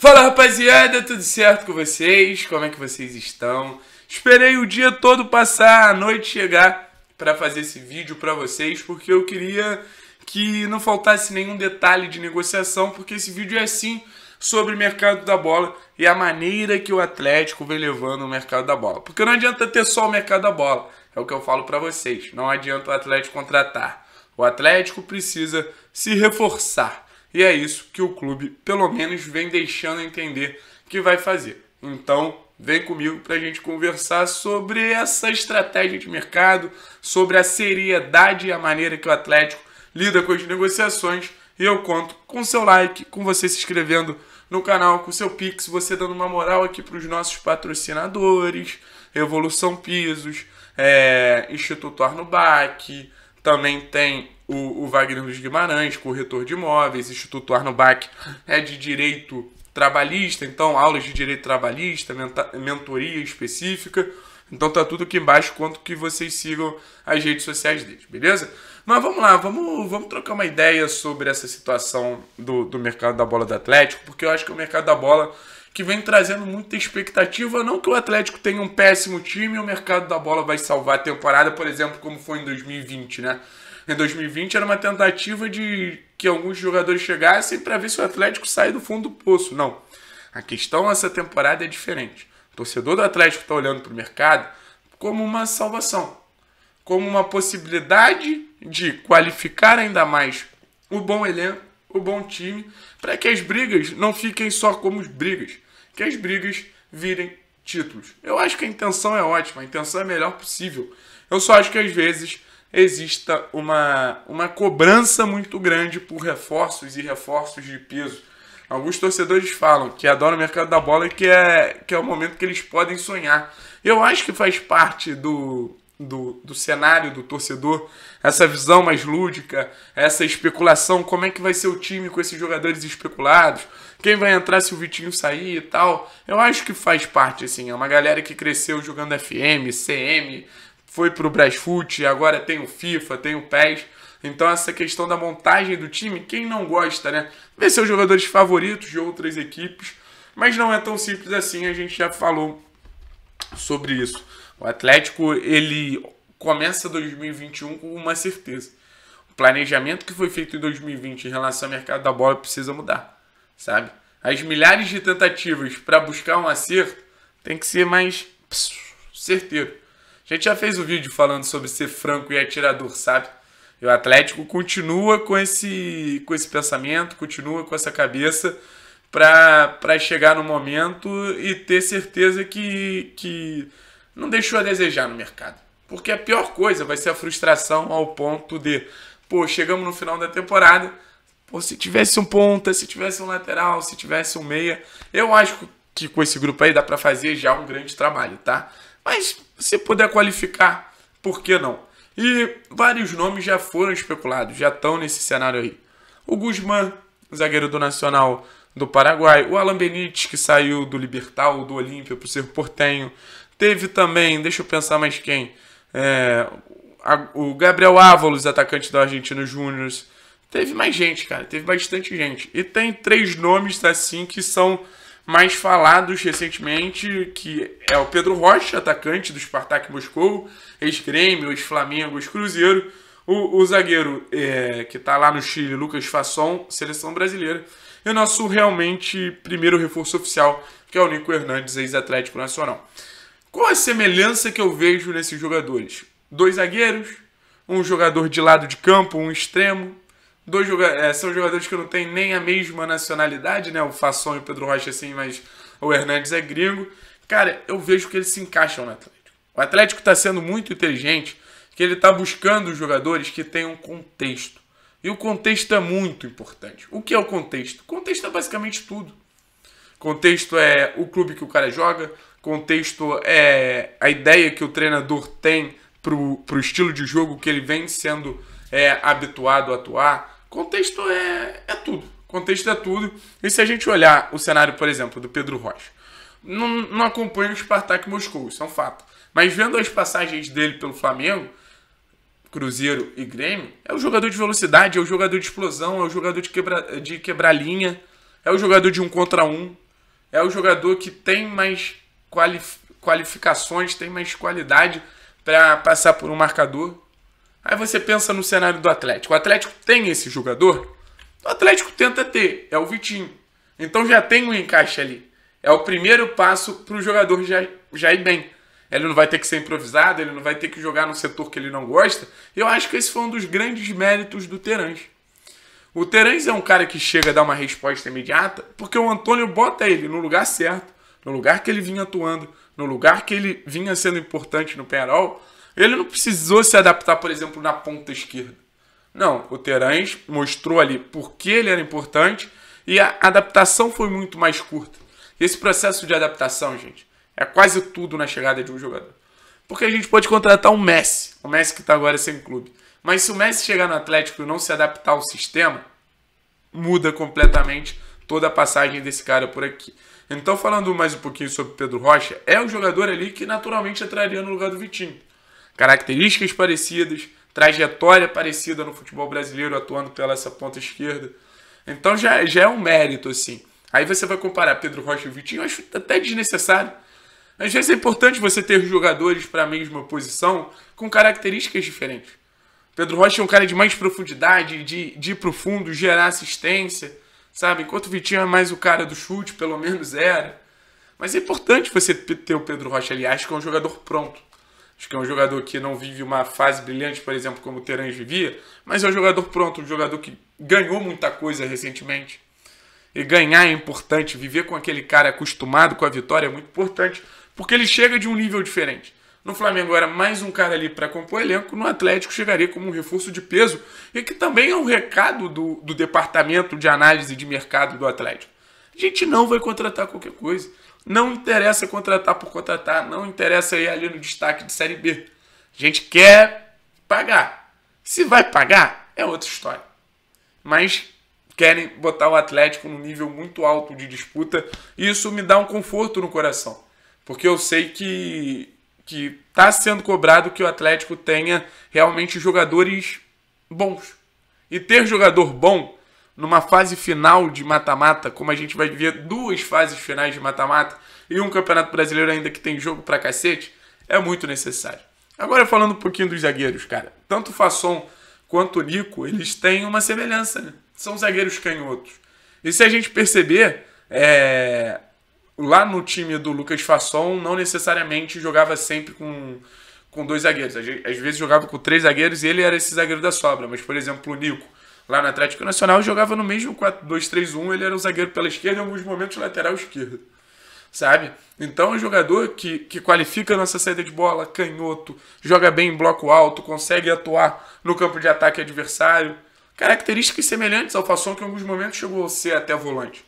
Fala rapaziada, tudo certo com vocês? Como é que vocês estão? Esperei o dia todo passar, a noite chegar para fazer esse vídeo para vocês, porque eu queria que não faltasse nenhum detalhe de negociação, porque esse vídeo é sim sobre o mercado da bola e a maneira que o Atlético vem levando o mercado da bola. Porque não adianta ter só o mercado da bola, é o que eu falo para vocês. Não adianta o Atlético contratar. O Atlético precisa se reforçar. E é isso que o clube, pelo menos, vem deixando entender que vai fazer. Então, vem comigo para a gente conversar sobre essa estratégia de mercado, sobre a seriedade e a maneira que o Atlético lida com as negociações. E eu conto com seu like, com você se inscrevendo no canal, com seu Pix, você dando uma moral aqui para os nossos patrocinadores, Evolução Pisos, é, Instituto Arno Bach, também tem o, o Wagner dos Guimarães, corretor de imóveis, Instituto Arno Bach é de direito trabalhista, então aulas de direito trabalhista, mentoria específica. Então tá tudo aqui embaixo quanto que vocês sigam as redes sociais deles, beleza? Mas vamos lá, vamos, vamos trocar uma ideia sobre essa situação do, do mercado da bola do Atlético, porque eu acho que é o mercado da bola que vem trazendo muita expectativa, não que o Atlético tenha um péssimo time e o mercado da bola vai salvar a temporada, por exemplo, como foi em 2020, né? Em 2020 era uma tentativa de que alguns jogadores chegassem para ver se o Atlético sai do fundo do poço. Não. A questão essa temporada é diferente. O torcedor do Atlético está olhando para o mercado como uma salvação, como uma possibilidade de qualificar ainda mais o bom elenco, o bom time, para que as brigas não fiquem só como brigas, que as brigas virem títulos. Eu acho que a intenção é ótima, a intenção é a melhor possível. Eu só acho que às vezes exista uma, uma cobrança muito grande por reforços e reforços de peso. Alguns torcedores falam que adoram o mercado da bola e que é, que é o momento que eles podem sonhar. Eu acho que faz parte do, do, do cenário do torcedor essa visão mais lúdica, essa especulação, como é que vai ser o time com esses jogadores especulados, quem vai entrar se o Vitinho sair e tal. Eu acho que faz parte, assim, é uma galera que cresceu jogando FM, CM, foi para o Brasfoot, agora tem o FIFA, tem o PES. Então essa questão da montagem do time, quem não gosta, né? Vê seus jogadores favoritos de outras equipes, mas não é tão simples assim, a gente já falou sobre isso. O Atlético, ele começa 2021 com uma certeza. O planejamento que foi feito em 2020 em relação ao mercado da bola precisa mudar, sabe? As milhares de tentativas para buscar um acerto tem que ser mais certeiro. A gente já fez um vídeo falando sobre ser franco e atirador, sabe? E o Atlético continua com esse, com esse pensamento, continua com essa cabeça para chegar no momento e ter certeza que, que não deixou a desejar no mercado. Porque a pior coisa vai ser a frustração ao ponto de, pô, chegamos no final da temporada, pô, se tivesse um ponta, se tivesse um lateral, se tivesse um meia, eu acho que com esse grupo aí dá para fazer já um grande trabalho, tá? Mas se puder qualificar, por que não? E vários nomes já foram especulados, já estão nesse cenário aí. O Guzmán, zagueiro do Nacional do Paraguai. O Alan Benítez, que saiu do Libertal, do Olímpia, para o Cerro Portenho. Teve também, deixa eu pensar mais quem, é, a, o Gabriel Ávalos, atacante do Argentino Júnior. Teve mais gente, cara. Teve bastante gente. E tem três nomes assim que são mais falados recentemente, que é o Pedro Rocha, atacante do Spartak Moscou, ex-Grêmio, ex-Flamengo, ex-Cruzeiro. O, o, zagueiro é, que está lá no Chile, Lucas Fasson, seleção brasileira. E o nosso realmente primeiro reforço oficial, que é o Nico Hernandes, ex-Atlético Nacional. Qual a semelhança que eu vejo nesses jogadores? Dois zagueiros, um jogador de lado de campo, um extremo, dois é, são jogadores que não têm nem a mesma nacionalidade, né? O Fasson e o Pedro Rocha, assim, mas o Hernandes é gringo. Cara, eu vejo que eles se encaixam no Atlético. O Atlético está sendo muito inteligente, que ele está buscando jogadores que tenham contexto. E o contexto é muito importante. O que é o contexto? O contexto é basicamente tudo. Contexto é o clube que o cara joga, contexto é a ideia que o treinador tem para o estilo de jogo que ele vem sendo é, habituado a atuar, Contexto é, é tudo. Contexto é tudo. E se a gente olhar o cenário, por exemplo, do Pedro Rocha, não, não o Spartak Moscou, isso é um fato. Mas vendo as passagens dele pelo Flamengo, Cruzeiro e Grêmio, é o jogador de velocidade, é o jogador de explosão, é o jogador de quebrar de quebra linha, é o jogador de um contra um, é o jogador que tem mais qualificações, tem mais qualidade para passar por um marcador. Aí você pensa no cenário do Atlético. O Atlético tem esse jogador? O Atlético tenta ter, é o Vitinho. Então já tem um encaixe ali. É o primeiro passo para o jogador já, já ir bem. Ele não vai ter que ser improvisado, ele não vai ter que jogar no setor que ele não gosta. Eu acho que esse foi um dos grandes méritos do Terãs. O Terãs é um cara que chega a dar uma resposta imediata, porque o Antônio bota ele no lugar certo, no lugar que ele vinha atuando, no lugar que ele vinha sendo importante no Penarol ele não precisou se adaptar, por exemplo, na ponta esquerda. Não, o Terãs mostrou ali por que ele era importante e a adaptação foi muito mais curta. Esse processo de adaptação, gente, é quase tudo na chegada de um jogador. Porque a gente pode contratar um Messi, o Messi que está agora sem clube. Mas se o Messi chegar no Atlético e não se adaptar ao sistema, muda completamente toda a passagem desse cara por aqui. Então, falando mais um pouquinho sobre Pedro Rocha, é um jogador ali que naturalmente entraria no lugar do Vitinho características parecidas, trajetória parecida no futebol brasileiro, atuando pela essa ponta esquerda. Então já, já é um mérito, assim. Aí você vai comparar Pedro Rocha e Vitinho, acho até desnecessário. Às vezes é importante você ter jogadores para a mesma posição com características diferentes. Pedro Rocha é um cara de mais profundidade, de, de ir pro fundo, gerar assistência, sabe? Enquanto o Vitinho é mais o cara do chute, pelo menos era. Mas é importante você ter o Pedro Rocha ali, acho que é um jogador pronto. Acho que é um jogador que não vive uma fase brilhante, por exemplo, como o Terãs vivia, mas é um jogador pronto, um jogador que ganhou muita coisa recentemente. E ganhar é importante, viver com aquele cara acostumado com a vitória é muito importante, porque ele chega de um nível diferente. No Flamengo era mais um cara ali para compor elenco, no Atlético chegaria como um reforço de peso, e que também é um recado do, do departamento de análise de mercado do Atlético. A gente não vai contratar qualquer coisa. Não interessa contratar por contratar, não interessa ir ali no destaque de Série B. A gente quer pagar. Se vai pagar, é outra história. Mas querem botar o Atlético num nível muito alto de disputa e isso me dá um conforto no coração. Porque eu sei que que está sendo cobrado que o Atlético tenha realmente jogadores bons. E ter jogador bom numa fase final de mata-mata, como a gente vai ver duas fases finais de mata-mata e um Campeonato Brasileiro ainda que tem jogo pra cacete, é muito necessário. Agora falando um pouquinho dos zagueiros, cara. Tanto o Fasson quanto o Nico, eles têm uma semelhança, né? São zagueiros canhotos. E se a gente perceber, é... lá no time do Lucas Fasson, não necessariamente jogava sempre com, com dois zagueiros. Às vezes jogava com três zagueiros e ele era esse zagueiro da sobra. Mas, por exemplo, o Nico lá no Atlético Nacional, jogava no mesmo 4-2-3-1, ele era um zagueiro pela esquerda e em alguns momentos lateral esquerdo. Sabe? Então é um jogador que, que qualifica nessa nossa saída de bola, canhoto, joga bem em bloco alto, consegue atuar no campo de ataque adversário. Características semelhantes ao Fasson, que em alguns momentos chegou a ser até volante.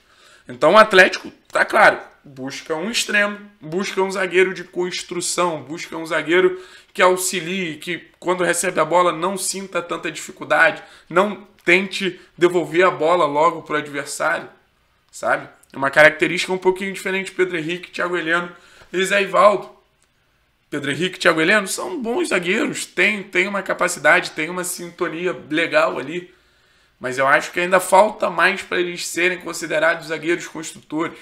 Então o Atlético, tá claro, busca um extremo, busca um zagueiro de construção, busca um zagueiro que auxilie, que quando recebe a bola não sinta tanta dificuldade, não tente devolver a bola logo para o adversário, sabe? É uma característica um pouquinho diferente de Pedro Henrique, Thiago Heleno e Zé Ivaldo. Pedro Henrique, Thiago Heleno são bons zagueiros, tem, tem uma capacidade, tem uma sintonia legal ali, mas eu acho que ainda falta mais para eles serem considerados zagueiros construtores,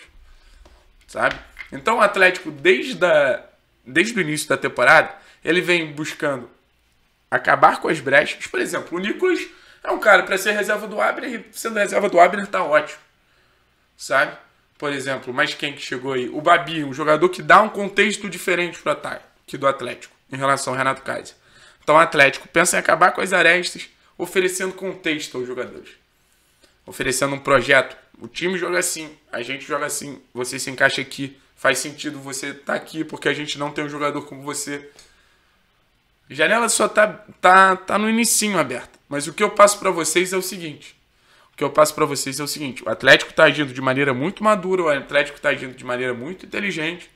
sabe? Então o Atlético, desde, da desde o início da temporada, ele vem buscando acabar com as brechas. Por exemplo, o Nicolas um cara, para ser reserva do Abner, sendo reserva do Abner tá ótimo. Sabe? Por exemplo, mas quem que chegou aí? O Babi, um jogador que dá um contexto diferente pro ataque que do Atlético em relação ao Renato Kaiser. Então, o Atlético pensa em acabar com as arestas, oferecendo contexto aos jogadores. Oferecendo um projeto. O time joga assim, a gente joga assim, você se encaixa aqui. Faz sentido você estar tá aqui porque a gente não tem um jogador como você. Janela só tá, tá, tá no inicinho aberta. Mas o que eu passo para vocês é o seguinte. O que eu passo para vocês é o seguinte. O Atlético está agindo de maneira muito madura, o Atlético está agindo de maneira muito inteligente.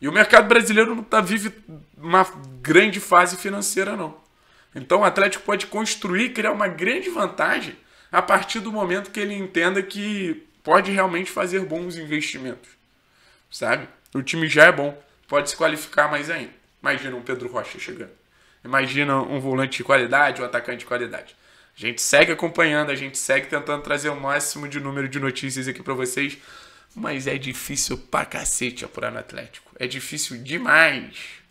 E o mercado brasileiro não tá, vive uma grande fase financeira, não. Então o Atlético pode construir, criar uma grande vantagem a partir do momento que ele entenda que pode realmente fazer bons investimentos. Sabe? O time já é bom, pode se qualificar mais ainda. Imagina um Pedro Rocha chegando imagina um volante de qualidade, um atacante de qualidade. A gente segue acompanhando, a gente segue tentando trazer o máximo de número de notícias aqui para vocês, mas é difícil pra cacete apurar no Atlético. É difícil demais.